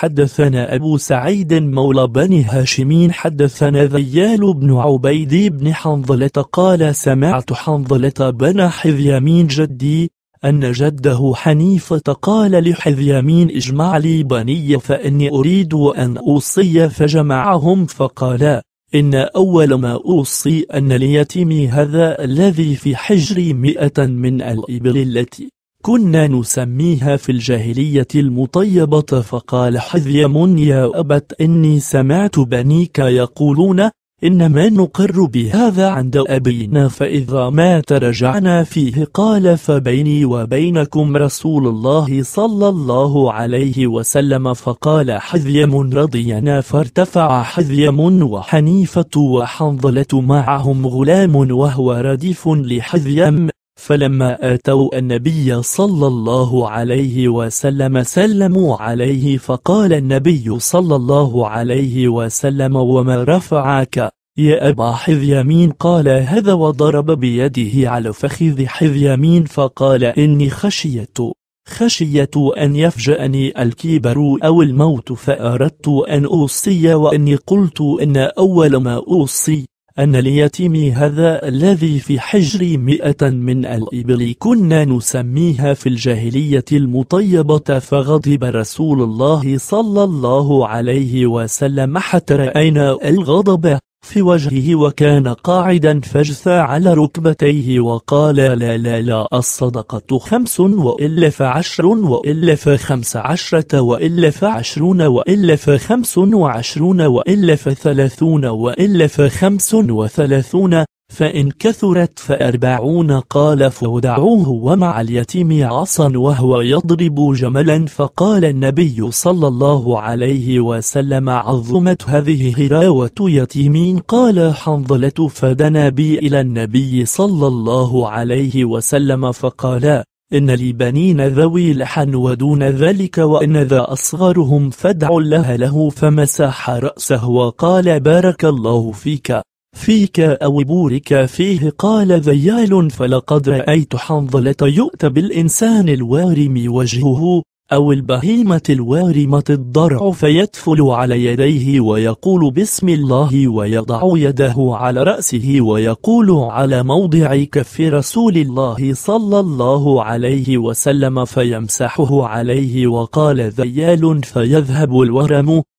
حدثنا أبو سعيد مولى بني هاشم حدثنا ذيال بن عبيد بن حنظلة قال سمعت حنظلة بن حذيامين جدي أن جده حنيفة قال لحذيامين اجمع لي بني فإني أريد أن أوصي فجمعهم فقال إن أول ما أوصي أن ليتيمي هذا الذي في حجري مئة من الإبل التي كنا نسميها في الجاهلية المطيبة فقال حذيم يا أبت إني سمعت بنيك يقولون إنما نقر بهذا عند أبينا فإذا ما ترجعنا فيه قال فبيني وبينكم رسول الله صلى الله عليه وسلم فقال حذيم رضينا فارتفع حذيم وحنيفة وحنظلة معهم غلام وهو رديف لحذيم فلما أتوا النبي صلى الله عليه وسلم سلموا عليه فقال النبي صلى الله عليه وسلم وما رفعك يا أبا حذيمين قال هذا وضرب بيده على فخذ حذيمين فقال إني خشيت خشيت أن يفجأني الكبر أو الموت فأردت أن أوصي وإني قلت إن أول ما أوصي أن اليتيم هذا الذي في حجر مئة من الإبل كنا نسميها في الجاهلية المطيبة فغضب رسول الله صلى الله عليه وسلم حتى رأينا الغضب في وجهه وكان قاعدا فجثى على ركبتيه وقال لا لا لا الصدقة خمس وإلا فعشر وإلا فخمس عشرة وإلا فعشرون وإلا فخمس وعشرون وإلا فثلاثون وإلا فخمس وثلاثون فإن كثرت فأربعون قال فودعوه ومع اليتيم عصا وهو يضرب جملا فقال النبي صلى الله عليه وسلم عظمت هذه هراوة يتيمين قال حنظلة فدنا بي إلى النبي صلى الله عليه وسلم فقال إن لي بنين ذوي لحن ودون ذلك وإن ذا أصغرهم فادع الله له فمسح رأسه وقال بارك الله فيك فيك أو بورك فيه قال ذيال فلقد رأيت حنظلة يؤتى بالإنسان الوارم وجهه أو البهيمة الوارمة الضرع فيدفل على يديه ويقول بسم الله ويضع يده على رأسه ويقول على موضع كف رسول الله صلى الله عليه وسلم فيمسحه عليه وقال ذيال فيذهب الورم